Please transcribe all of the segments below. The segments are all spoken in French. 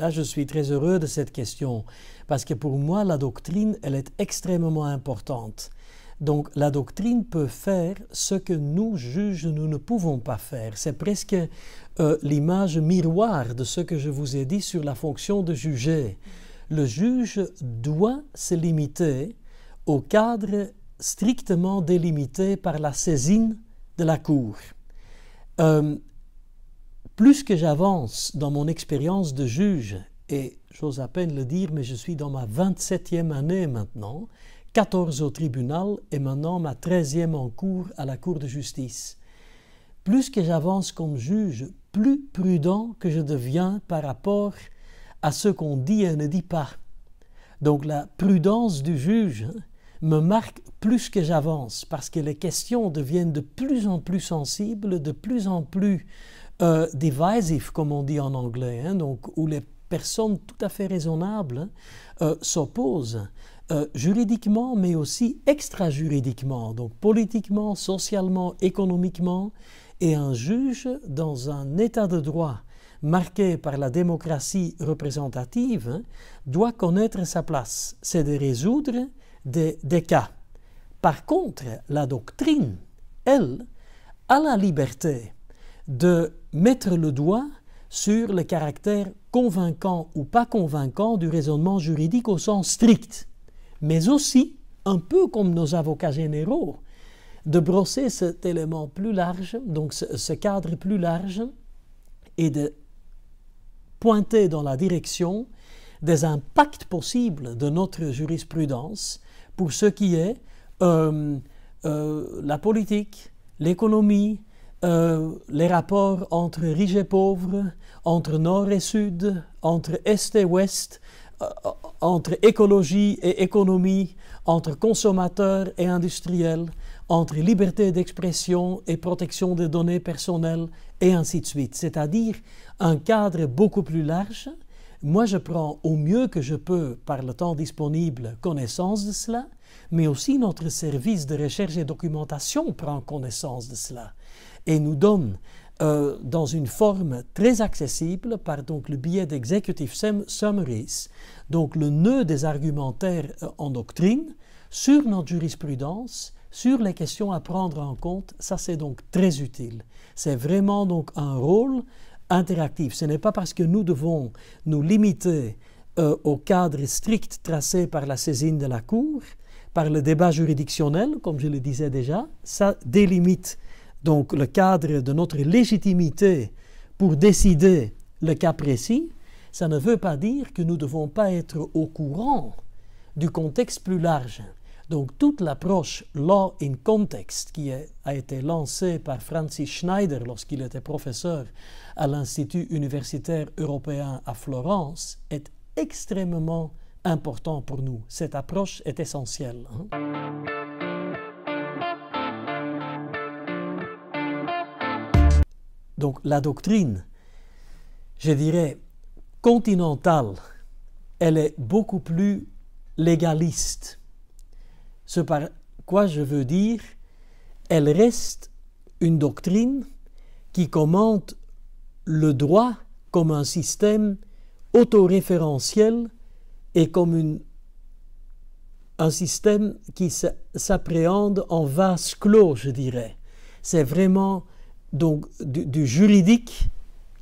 Là, je suis très heureux de cette question, parce que pour moi, la doctrine, elle est extrêmement importante. Donc, la doctrine peut faire ce que nous, juges, nous ne pouvons pas faire. C'est presque euh, l'image miroir de ce que je vous ai dit sur la fonction de juger. Le juge doit se limiter au cadre strictement délimité par la saisine de la Cour. Euh, plus que j'avance dans mon expérience de juge, et j'ose à peine le dire, mais je suis dans ma 27e année maintenant, 14 au tribunal et maintenant ma 13e en cours à la Cour de justice. Plus que j'avance comme juge, plus prudent que je deviens par rapport à ce qu'on dit et ne dit pas. Donc la prudence du juge me marque plus que j'avance parce que les questions deviennent de plus en plus sensibles, de plus en plus euh, divisive, comme on dit en anglais, hein, donc, où les personnes tout à fait raisonnables hein, euh, s'opposent. Euh, juridiquement, mais aussi extra-juridiquement, donc politiquement, socialement, économiquement, et un juge dans un état de droit marqué par la démocratie représentative hein, doit connaître sa place, c'est de résoudre des, des, cas. Par contre, la doctrine, elle, a la liberté de mettre le doigt sur le caractère convaincant ou pas convaincant du raisonnement juridique au sens strict, mais aussi, un peu comme nos avocats généraux, de brosser cet élément plus large, donc ce cadre plus large, et de pointer dans la direction des impacts possibles de notre jurisprudence pour ce qui est euh, euh, la politique, l'économie, euh, les rapports entre riches et pauvres, entre nord et sud, entre est et ouest, euh, euh, entre écologie et économie, entre consommateurs et industriels, entre liberté d'expression et protection des données personnelles, et ainsi de suite. C'est-à-dire un cadre beaucoup plus large. Moi, je prends au mieux que je peux, par le temps disponible, connaissance de cela, mais aussi notre service de recherche et documentation prend connaissance de cela et nous donne euh, dans une forme très accessible par donc le biais d'executive summaries, donc le nœud des argumentaires euh, en doctrine sur notre jurisprudence, sur les questions à prendre en compte. Ça c'est donc très utile. C'est vraiment donc un rôle interactif. Ce n'est pas parce que nous devons nous limiter euh, au cadre strict tracé par la saisine de la Cour, par le débat juridictionnel, comme je le disais déjà, ça délimite donc le cadre de notre légitimité pour décider le cas précis, ça ne veut pas dire que nous ne devons pas être au courant du contexte plus large. Donc toute l'approche law in context qui a été lancée par Francis Schneider lorsqu'il était professeur à l'Institut universitaire européen à Florence est extrêmement important pour nous. Cette approche est essentielle. Hein. Donc la doctrine, je dirais, continentale, elle est beaucoup plus légaliste. Ce par quoi je veux dire, elle reste une doctrine qui commente le droit comme un système autoréférentiel et comme une, un système qui s'appréhende en vase clos, je dirais. C'est vraiment donc du, juridique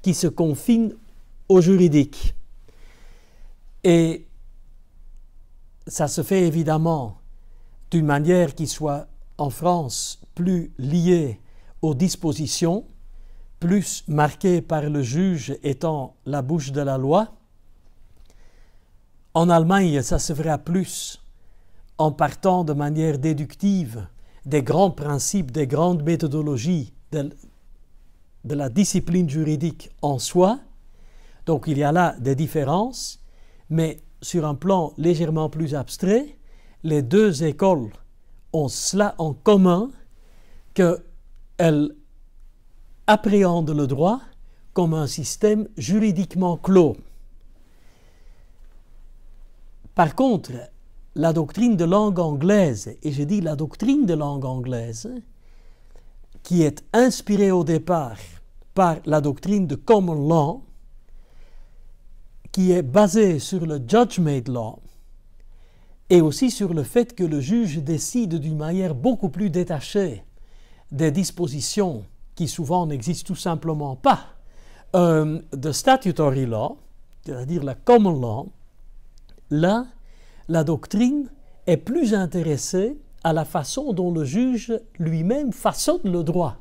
qui se confine au juridique. Et ça se fait évidemment d'une manière qui soit en France plus liée aux dispositions, plus marquée par le juge étant la bouche de la loi. En Allemagne, ça se fera plus en partant de manière déductive des grands principes, des grandes méthodologies de la discipline juridique en soi. Donc il y a là des différences, mais sur un plan légèrement plus abstrait, les deux écoles ont cela en commun qu'elles appréhendent le droit comme un système juridiquement clos. Par contre, la doctrine de langue anglaise, et je dis la doctrine de langue anglaise, qui est inspiré au départ par la doctrine de common law, qui est basée sur le judge-made law, et aussi sur le fait que le juge décide d'une manière beaucoup plus détachée des dispositions qui souvent n'existent tout simplement pas de euh, statutory law, c'est-à-dire la common law, là, la doctrine est plus intéressée à la façon dont le juge lui-même façonne le droit.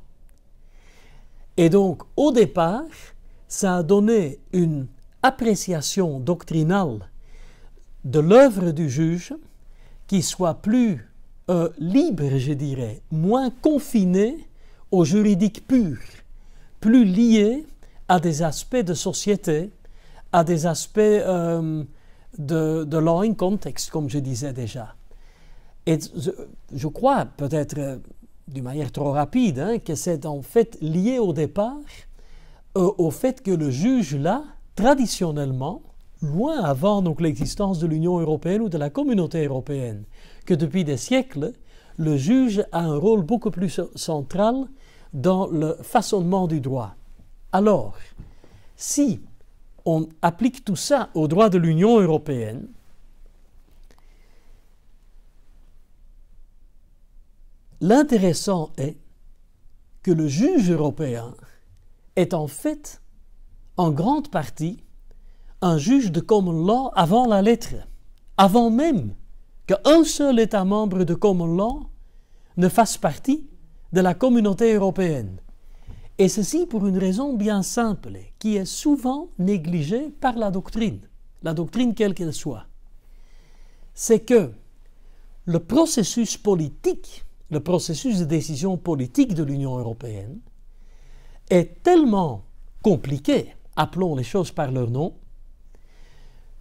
Et donc, au départ, ça a donné une appréciation doctrinale de l'œuvre du juge qui soit plus euh, libre, je dirais, moins confinée au juridique pur, plus liée à des aspects de société, à des aspects euh, de, de law in context, comme je disais déjà. Et je crois, peut-être euh, d'une manière trop rapide, hein, que c'est en fait lié au départ euh, au fait que le juge, là, traditionnellement, loin avant donc l'existence de l'Union européenne ou de la communauté européenne, que depuis des siècles, le juge a un rôle beaucoup plus central dans le façonnement du droit. Alors, si on applique tout ça au droit de l'Union européenne, L'intéressant est que le juge européen est en fait, en grande partie, un juge de common law avant la lettre, avant même qu'un seul État membre de common law ne fasse partie de la communauté européenne. Et ceci pour une raison bien simple, qui est souvent négligée par la doctrine, la doctrine quelle qu'elle soit. C'est que le processus politique le processus de décision politique de l'Union européenne est tellement compliqué, appelons les choses par leur nom,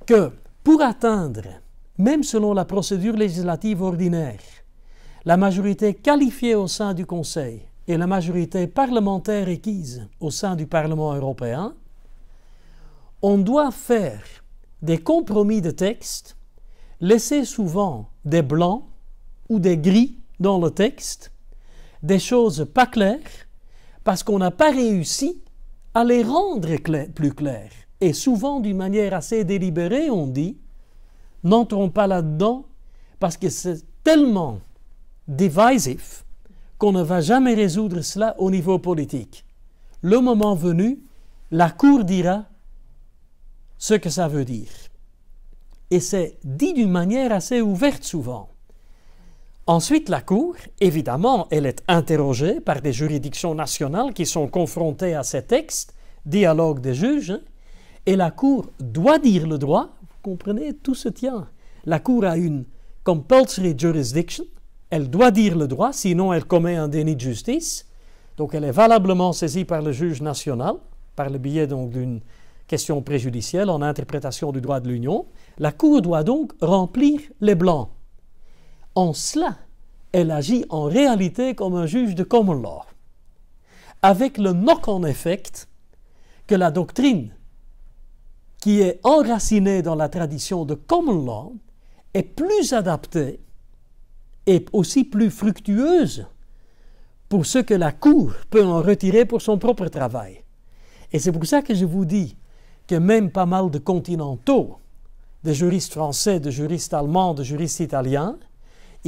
que pour atteindre, même selon la procédure législative ordinaire, la majorité qualifiée au sein du Conseil et la majorité parlementaire requise au sein du Parlement européen, on doit faire des compromis de texte, laisser souvent des blancs ou des gris dans le texte, des choses pas claires, parce qu'on n'a pas réussi à les rendre plus claires. Et souvent, d'une manière assez délibérée, on dit, n'entrons pas là-dedans, parce que c'est tellement divisif qu'on ne va jamais résoudre cela au niveau politique. Le moment venu, la Cour dira ce que ça veut dire. Et c'est dit d'une manière assez ouverte souvent. Ensuite, la Cour, évidemment, elle est interrogée par des juridictions nationales qui sont confrontées à ces textes, dialogue des juges, et la Cour doit dire le droit, vous comprenez, tout se tient. La Cour a une compulsory jurisdiction, elle doit dire le droit, sinon elle commet un déni de justice, donc elle est valablement saisie par le juge national, par le biais donc d'une question préjudicielle en interprétation du droit de l'Union. La Cour doit donc remplir les blancs. En cela, elle agit en réalité comme un juge de common law, avec le knock en effect que la doctrine qui est enracinée dans la tradition de common law est plus adaptée et aussi plus fructueuse pour ce que la Cour peut en retirer pour son propre travail. Et c'est pour ça que je vous dis que même pas mal de continentaux, des juristes français, de juristes allemands, de juristes italiens,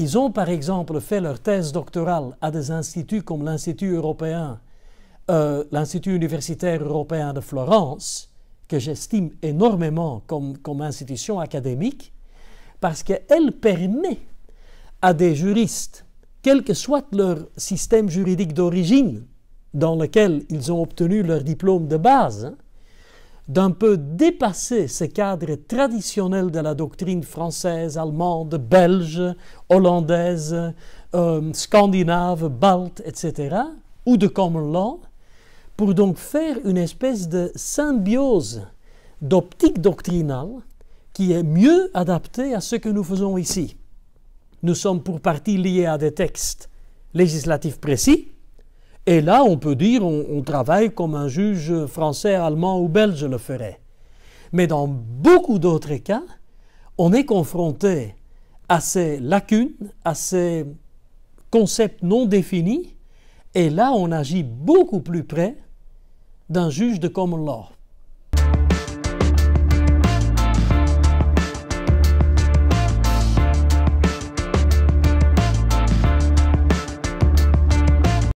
ils ont par exemple fait leur thèse doctorale à des instituts comme l'Institut européen, euh, l'Institut universitaire européen de Florence, que j'estime énormément comme, comme institution académique, parce qu'elle permet à des juristes, quel que soit leur système juridique d'origine dans lequel ils ont obtenu leur diplôme de base, hein, d'un peu dépasser ces cadres traditionnels de la doctrine française, allemande, belge, hollandaise, euh, scandinave, balte, etc., ou de common law, pour donc faire une espèce de symbiose d'optique doctrinale qui est mieux adaptée à ce que nous faisons ici. Nous sommes pour partie liés à des textes législatifs précis, et là, on peut dire, on, travaille comme un juge français, allemand ou belge le ferait. Mais dans beaucoup d'autres cas, on est confronté à ces lacunes, à ces concepts non définis, et là, on agit beaucoup plus près d'un juge de common law.